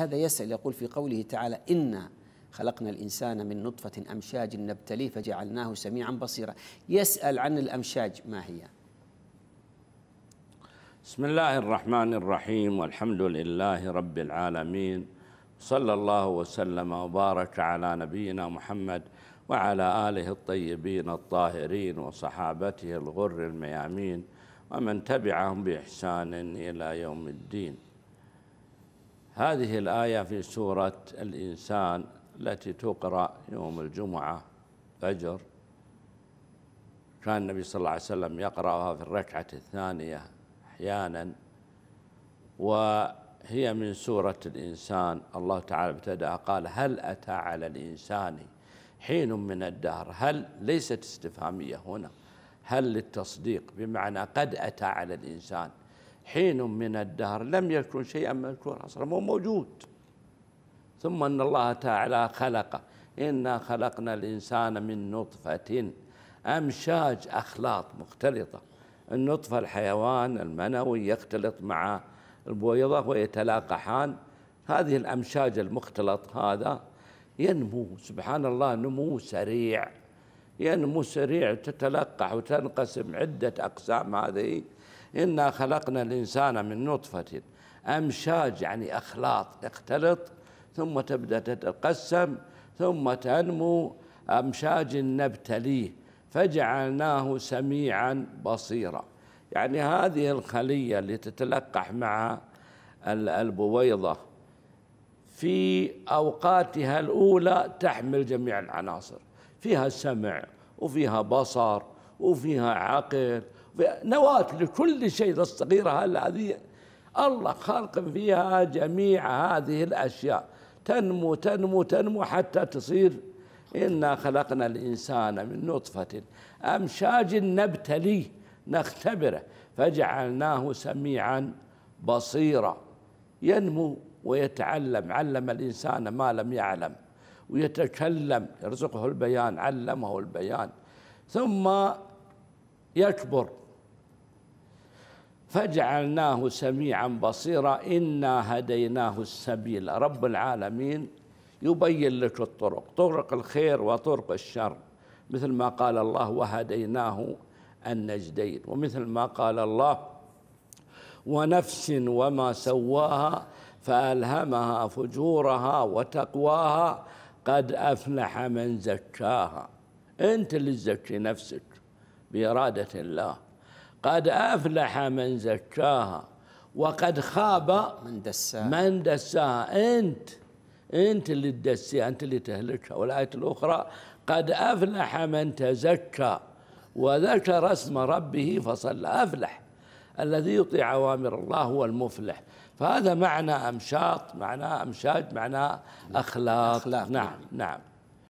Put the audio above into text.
هذا يسأل يقول في قوله تعالى إنا خلقنا الإنسان من نطفة أمشاج نبتليه فجعلناه سميعا بصيرا يسأل عن الأمشاج ما هي بسم الله الرحمن الرحيم والحمد لله رب العالمين صلى الله وسلم وبارك على نبينا محمد وعلى آله الطيبين الطاهرين وصحابته الغر الميامين ومن تبعهم بإحسان إلى يوم الدين هذه الآية في سورة الإنسان التي تقرأ يوم الجمعة فجر كان النبي صلى الله عليه وسلم يقرأها في الركعة الثانية أحيانا وهي من سورة الإنسان الله تعالى ابتدأ قال هل أتى على الإنسان حين من الدهر هل ليست استفهامية هنا هل للتصديق بمعنى قد أتى على الإنسان حين من الدهر لم يكن شيئا الكون اصلا مو موجود ثم ان الله تعالى خلقه انا خلقنا الانسان من نطفه امشاج اخلاط مختلطه النطفه الحيوان المنوي يختلط مع البويضه ويتلاقحان هذه الامشاج المختلط هذا ينمو سبحان الله نمو سريع ينمو سريع تتلقح وتنقسم عده اقسام هذه إنا خلقنا الإنسان من نطفة أمشاج يعني أخلاط اختلط ثم تبدأ تتقسم ثم تنمو أمشاج نبتليه فجعلناه سميعا بصيرا يعني هذه الخلية اللي تتلقح مع البويضة في أوقاتها الأولى تحمل جميع العناصر فيها سمع وفيها بصر وفيها عقل نواة لكل شيء الصغيرة هذه الله خلق فيها جميع هذه الأشياء تنمو تنمو تنمو حتى تصير إنا خلقنا الإنسان من نطفة أمشاج نبتليه نختبره فجعلناه سميعا بصيرا ينمو ويتعلم علم الإنسان ما لم يعلم ويتكلم يرزقه البيان علمه البيان ثم يكبر فجعلناه سميعا بصيرا إنا هديناه السبيل رب العالمين يبين لك الطرق طرق الخير وطرق الشر مثل ما قال الله وهديناه النجدين ومثل ما قال الله ونفس وما سواها فألهمها فجورها وتقواها قد أفلح من زكاها أنت اللي تزكي نفسك بإرادة الله قد أفلح من زكاها وقد خاب من دساها من دساها أنت أنت اللي تدسيها أنت اللي تهلكها والآية الأخرى قد أفلح من تزكى وذكر اسم ربه فصلى أفلح الذي يطيع أوامر الله هو المفلح فهذا معنى أمشاط معناه أمشاج معناه أخلاق, أخلاق نعم نعم